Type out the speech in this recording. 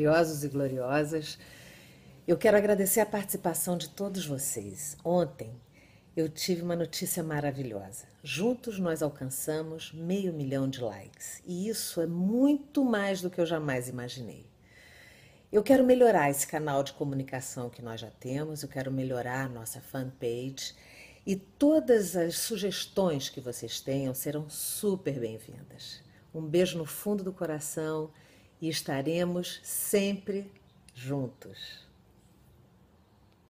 gloriosos e gloriosas. Eu quero agradecer a participação de todos vocês. Ontem eu tive uma notícia maravilhosa. Juntos nós alcançamos meio milhão de likes e isso é muito mais do que eu jamais imaginei. Eu quero melhorar esse canal de comunicação que nós já temos, eu quero melhorar a nossa fanpage e todas as sugestões que vocês tenham serão super bem-vindas. Um beijo no fundo do coração e estaremos sempre juntos.